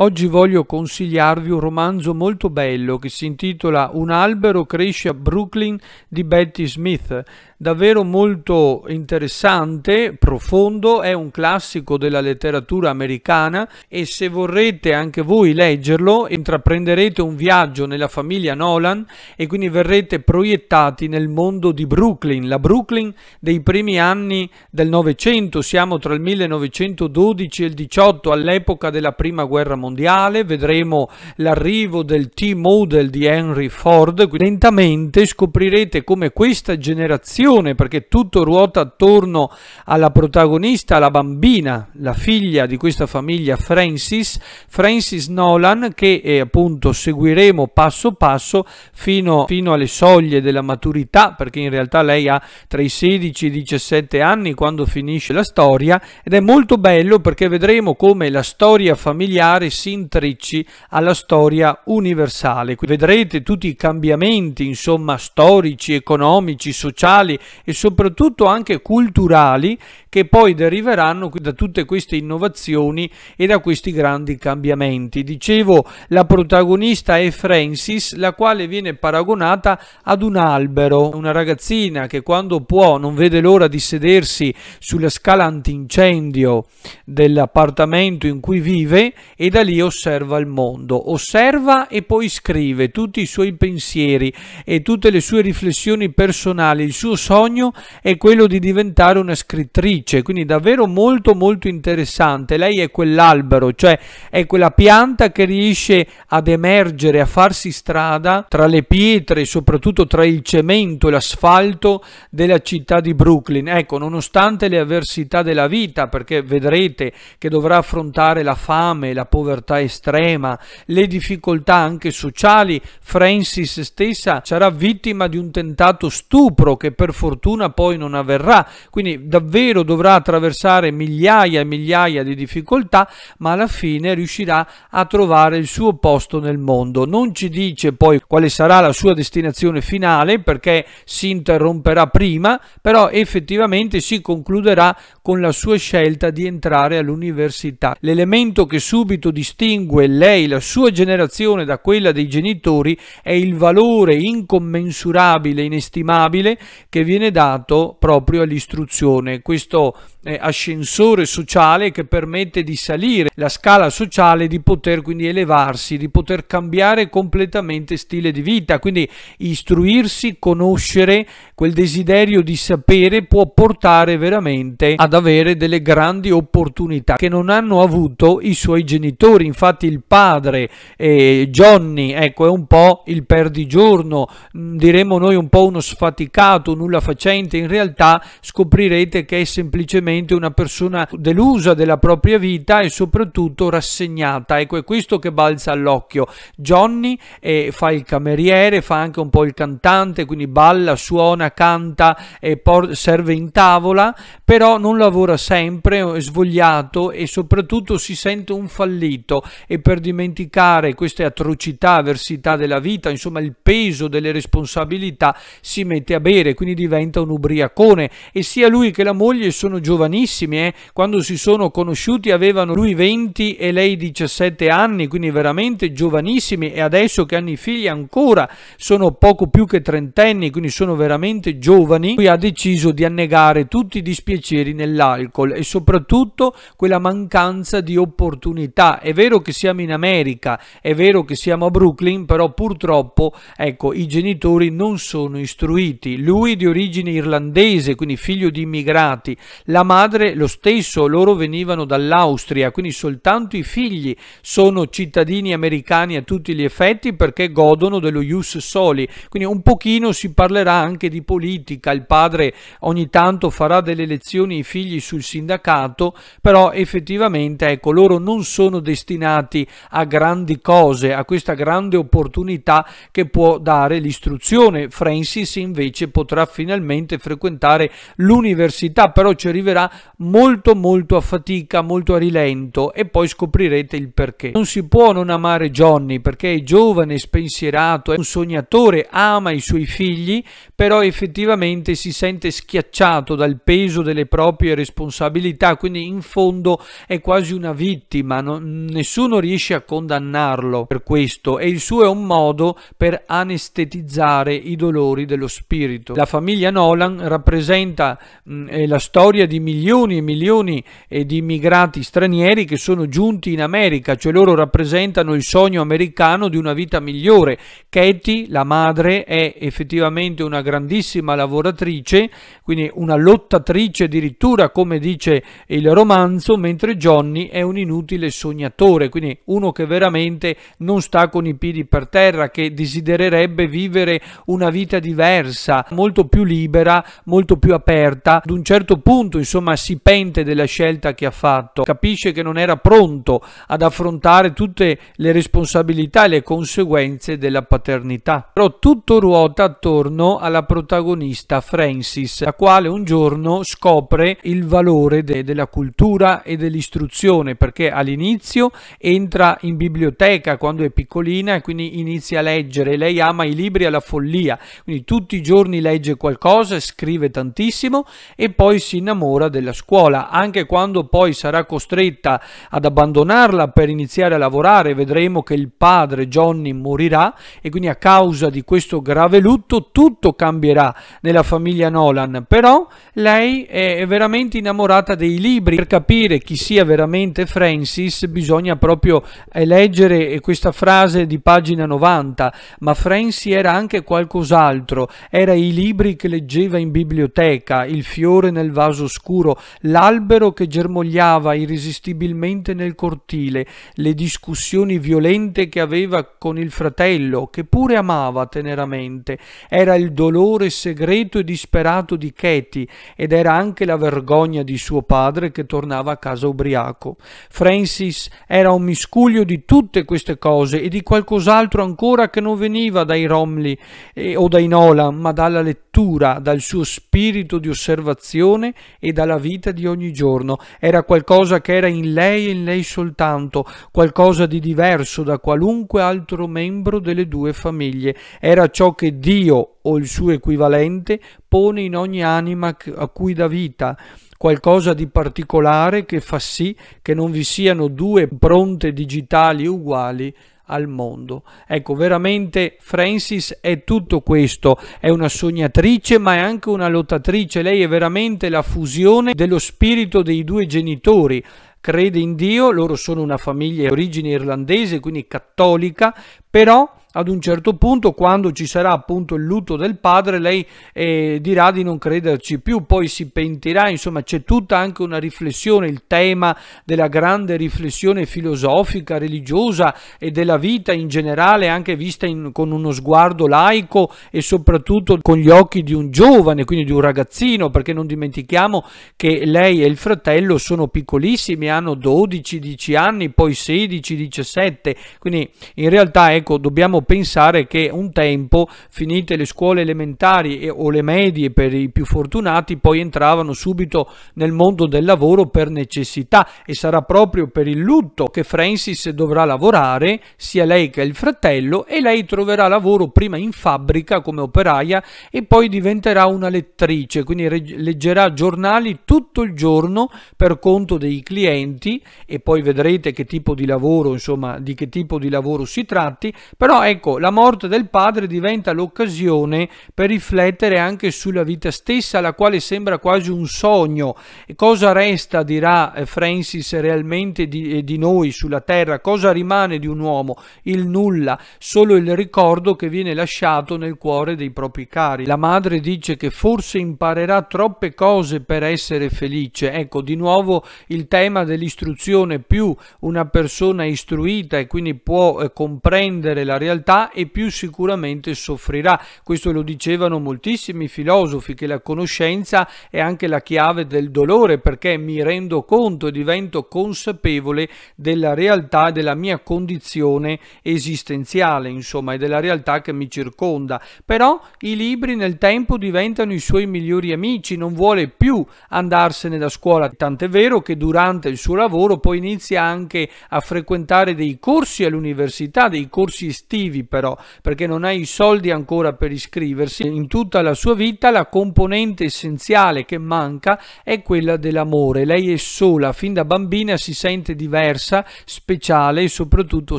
Oggi voglio consigliarvi un romanzo molto bello che si intitola Un albero cresce a Brooklyn di Betty Smith. Davvero molto interessante, profondo, è un classico della letteratura americana e se vorrete anche voi leggerlo intraprenderete un viaggio nella famiglia Nolan e quindi verrete proiettati nel mondo di Brooklyn, la Brooklyn dei primi anni del Novecento, siamo tra il 1912 e il 18 all'epoca della Prima Guerra Mondiale mondiale, vedremo l'arrivo del T-Model di Henry Ford, lentamente scoprirete come questa generazione, perché tutto ruota attorno alla protagonista, la bambina, la figlia di questa famiglia Francis, Francis Nolan, che eh, appunto seguiremo passo passo fino, fino alle soglie della maturità, perché in realtà lei ha tra i 16 e i 17 anni quando finisce la storia ed è molto bello perché vedremo come la storia familiare si intrecci alla storia universale. Qui vedrete tutti i cambiamenti, insomma, storici, economici, sociali e soprattutto anche culturali che poi deriveranno da tutte queste innovazioni e da questi grandi cambiamenti. Dicevo, la protagonista è Francis, la quale viene paragonata ad un albero, una ragazzina che quando può non vede l'ora di sedersi sulla scala antincendio dell'appartamento in cui vive e da da lì osserva il mondo, osserva e poi scrive tutti i suoi pensieri e tutte le sue riflessioni personali. Il suo sogno è quello di diventare una scrittrice, quindi davvero molto molto interessante. Lei è quell'albero, cioè è quella pianta che riesce ad emergere, a farsi strada tra le pietre, soprattutto tra il cemento e l'asfalto della città di Brooklyn. Ecco, nonostante le avversità della vita, perché vedrete che dovrà affrontare la fame, la povertà, povertà estrema, le difficoltà anche sociali. Francis stessa sarà vittima di un tentato stupro che per fortuna poi non avverrà, quindi davvero dovrà attraversare migliaia e migliaia di difficoltà, ma alla fine riuscirà a trovare il suo posto nel mondo. Non ci dice poi quale sarà la sua destinazione finale perché si interromperà prima, però effettivamente si concluderà con la sua scelta di entrare all'università. L'elemento che subito distingue lei, la sua generazione, da quella dei genitori è il valore incommensurabile, inestimabile che viene dato proprio all'istruzione. Questo eh, ascensore sociale che permette di salire la scala sociale, di poter quindi elevarsi, di poter cambiare completamente stile di vita. Quindi istruirsi, conoscere, quel desiderio di sapere può portare veramente ad avere delle grandi opportunità che non hanno avuto i suoi genitori. Infatti il padre eh, Johnny ecco, è un po' il perdigiorno, mm, diremmo noi un po' uno sfaticato, nulla facente. In realtà scoprirete che è semplicemente una persona delusa della propria vita e soprattutto rassegnata. Ecco, è questo che balza all'occhio. Johnny eh, fa il cameriere, fa anche un po' il cantante, quindi balla, suona, canta, eh, serve in tavola, però non lavora sempre, è svogliato e soprattutto si sente un fallito e per dimenticare queste atrocità, avversità della vita, insomma il peso delle responsabilità, si mette a bere, quindi diventa un ubriacone e sia lui che la moglie sono giovanissimi, eh? quando si sono conosciuti avevano lui 20 e lei 17 anni, quindi veramente giovanissimi e adesso che hanno i figli ancora sono poco più che trentenni, quindi sono veramente giovani, lui ha deciso di annegare tutti i dispiaceri piaceri nell'alcol e soprattutto quella mancanza di opportunità. È vero che siamo in America, è vero che siamo a Brooklyn, però purtroppo ecco, i genitori non sono istruiti. Lui di origine irlandese, quindi figlio di immigrati, la madre lo stesso, loro venivano dall'Austria, quindi soltanto i figli sono cittadini americani a tutti gli effetti perché godono dello ius soli. Quindi un pochino si parlerà anche di politica, il padre ogni tanto farà delle lezioni azioni i figli sul sindacato, però effettivamente ecco, loro non sono destinati a grandi cose, a questa grande opportunità che può dare l'istruzione. Francis invece potrà finalmente frequentare l'università, però ci arriverà molto molto a fatica, molto a rilento e poi scoprirete il perché. Non si può non amare Johnny perché è giovane, spensierato, è un sognatore, ama i suoi figli, però effettivamente si sente schiacciato dal peso delle le proprie responsabilità, quindi in fondo è quasi una vittima, non, nessuno riesce a condannarlo per questo e il suo è un modo per anestetizzare i dolori dello spirito. La famiglia Nolan rappresenta mh, mm, eh, la storia di milioni e milioni eh, di immigrati stranieri che sono giunti in America, cioè loro rappresentano il sogno americano di una vita migliore. Katie, la madre, è effettivamente una grandissima lavoratrice, quindi una lottatrice addirittura, come dice il romanzo, mentre Johnny è un inutile sognatore, quindi uno che veramente non sta con i piedi per terra, che desidererebbe vivere una vita diversa, molto più libera, molto più aperta. Ad un certo punto, insomma, si pente della scelta che ha fatto, capisce che non era pronto ad affrontare tutte le responsabilità e le conseguenze della paternità. Però tutto ruota attorno alla protagonista Francis, la quale un giorno scopre scopre il valore de della cultura e dell'istruzione perché all'inizio entra in biblioteca quando è piccolina e quindi inizia a leggere. Lei ama i libri alla follia, quindi tutti i giorni legge qualcosa, scrive tantissimo e poi si innamora della scuola. Anche quando poi sarà costretta ad abbandonarla per iniziare a lavorare, vedremo che il padre Johnny morirà e quindi a causa di questo grave lutto tutto cambierà nella famiglia Nolan, però lei è è veramente innamorata dei libri. Per capire chi sia veramente Francis bisogna proprio leggere questa frase di pagina 90, ma Francis era anche qualcos'altro, era i libri che leggeva in biblioteca, il fiore nel vaso scuro, l'albero che germogliava irresistibilmente nel cortile, le discussioni violente che aveva con il fratello, che pure amava teneramente, era il dolore segreto e disperato di Katie ed era anche anche la vergogna di suo padre che tornava a casa ubriaco. Francis era un miscuglio di tutte queste cose e di qualcos'altro ancora che non veniva dai Romli eh, o dai Nolan, ma dalla lettura natura, dal suo spirito di osservazione e dalla vita di ogni giorno. Era qualcosa che era in lei e in lei soltanto, qualcosa di diverso da qualunque altro membro delle due famiglie. Era ciò che Dio o il suo equivalente pone in ogni anima a cui dà vita qualcosa di particolare che fa sì che non vi siano due pronte digitali uguali al mondo. Ecco, veramente Francis è tutto questo, è una sognatrice ma è anche una lottatrice, lei è veramente la fusione dello spirito dei due genitori. Crede in Dio, loro sono una famiglia di origine irlandese, quindi cattolica, però ad un certo punto quando ci sarà appunto il lutto del padre lei eh, dirà di non crederci più, poi si pentirà, insomma c'è tutta anche una riflessione, il tema della grande riflessione filosofica, religiosa e della vita in generale anche vista in, con uno sguardo laico e soprattutto con gli occhi di un giovane, quindi di un ragazzino, perché non dimentichiamo che lei e il fratello sono piccolissimi, hanno 12-10 anni, poi 16-17, quindi in realtà ecco dobbiamo pensare che un tempo, finite le scuole elementari e, o le medie per i più fortunati, poi entravano subito nel mondo del lavoro per necessità e sarà proprio per il lutto che Francis dovrà lavorare, sia lei che il fratello, e lei troverà lavoro prima in fabbrica come operaia e poi diventerà una lettrice, quindi leggerà giornali tutto il giorno per conto dei clienti e poi vedrete che tipo di lavoro, insomma, di che tipo di lavoro si tratti, però ecco, la morte del padre diventa l'occasione per riflettere anche sulla vita stessa, la quale sembra quasi un sogno. E cosa resta, dirà eh, Francis, realmente di, eh, di noi sulla terra? Cosa rimane di un uomo? Il nulla, solo il ricordo che viene lasciato nel cuore dei propri cari. La madre dice che forse imparerà troppe cose per essere felice. Ecco, di nuovo il tema dell'istruzione più una persona istruita e quindi può eh, comprendere la realtà realtà e più sicuramente soffrirà. Questo lo dicevano moltissimi filosofi che la conoscenza è anche la chiave del dolore perché mi rendo conto, e divento consapevole della realtà, della mia condizione esistenziale, insomma, e della realtà che mi circonda. Però i libri nel tempo diventano i suoi migliori amici, non vuole più andarsene da scuola, tant'è vero che durante il suo lavoro poi inizia anche a frequentare dei corsi all'università, dei corsi estivi iscrivi però, perché non ha i soldi ancora per iscriversi, in tutta la sua vita la componente essenziale che manca è quella dell'amore. Lei è sola, fin da bambina si sente diversa, speciale e soprattutto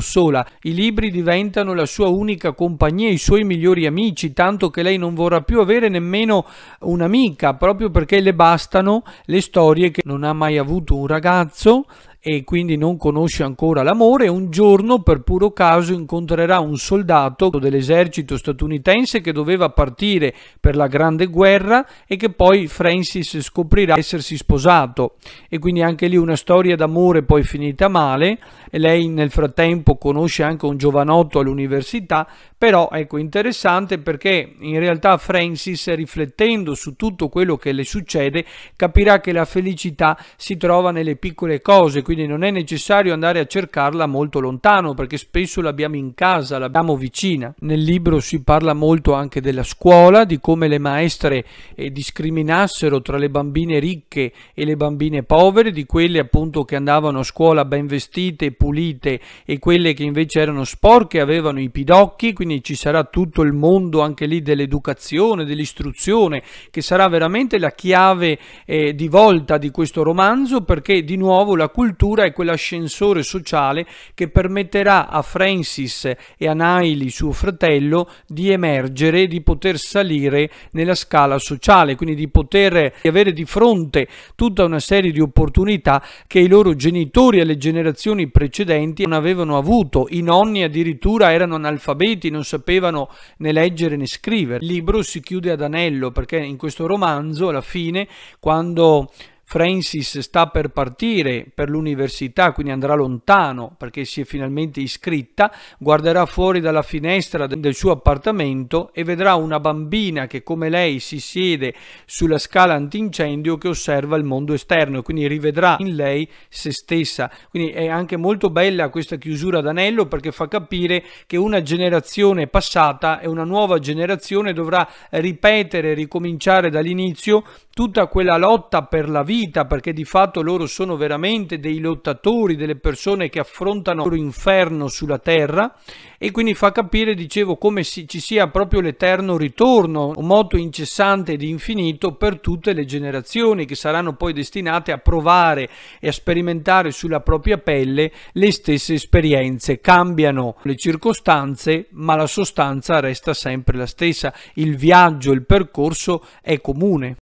sola. I libri diventano la sua unica compagnia, i suoi migliori amici, tanto che lei non vorrà più avere nemmeno un'amica, proprio perché le bastano le storie che non ha mai avuto un ragazzo, e quindi non conosce ancora l'amore, un giorno per puro caso incontrerà un soldato dell'esercito statunitense che doveva partire per la Grande Guerra e che poi Francis scoprirà essersi sposato e quindi anche lì una storia d'amore poi finita male e lei nel frattempo conosce anche un giovanotto all'università, però ecco interessante perché in realtà Francis riflettendo su tutto quello che le succede capirà che la felicità si trova nelle piccole cose, quindi non è necessario andare a cercarla molto lontano perché spesso l'abbiamo in casa, l'abbiamo vicina. Nel libro si parla molto anche della scuola, di come le maestre eh, discriminassero tra le bambine ricche e le bambine povere, di quelle appunto che andavano a scuola ben vestite, pulite e quelle che invece erano sporche, avevano i pidocchi, quindi bambini, ci sarà tutto il mondo anche lì dell'educazione, dell'istruzione, che sarà veramente la chiave eh, di volta di questo romanzo perché di nuovo la cultura è quell'ascensore sociale che permetterà a Francis e a Naili, suo fratello, di emergere, di poter salire nella scala sociale, quindi di poter avere di fronte tutta una serie di opportunità che i loro genitori e le generazioni precedenti non avevano avuto. I nonni addirittura erano analfabeti, non non sapevano né leggere né scrivere. Il libro si chiude ad anello perché in questo romanzo alla fine quando Francis sta per partire per l'università, quindi andrà lontano perché si è finalmente iscritta, guarderà fuori dalla finestra del suo appartamento e vedrà una bambina che come lei si siede sulla scala antincendio che osserva il mondo esterno e quindi rivedrà in lei se stessa. Quindi è anche molto bella questa chiusura d'anello perché fa capire che una generazione passata e una nuova generazione dovrà ripetere, ricominciare dall'inizio tutta quella lotta per la vita vita, perché di fatto loro sono veramente dei lottatori, delle persone che affrontano l'inferno sulla terra e quindi fa capire, dicevo, come si, ci sia proprio l'eterno ritorno, un moto incessante ed infinito per tutte le generazioni che saranno poi destinate a provare e a sperimentare sulla propria pelle le stesse esperienze. Cambiano le circostanze, ma la sostanza resta sempre la stessa, il viaggio, il percorso è comune.